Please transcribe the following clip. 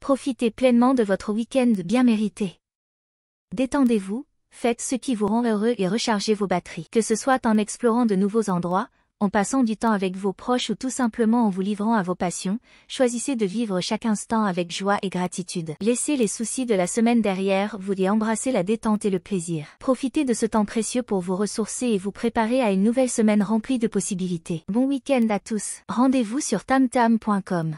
profitez pleinement de votre week-end bien mérité. Détendez-vous, faites ce qui vous rend heureux et rechargez vos batteries. Que ce soit en explorant de nouveaux endroits, en passant du temps avec vos proches ou tout simplement en vous livrant à vos passions, choisissez de vivre chaque instant avec joie et gratitude. Laissez les soucis de la semaine derrière vous et embrassez la détente et le plaisir. Profitez de ce temps précieux pour vous ressourcer et vous préparer à une nouvelle semaine remplie de possibilités. Bon week-end à tous. Rendez-vous sur tamtam.com.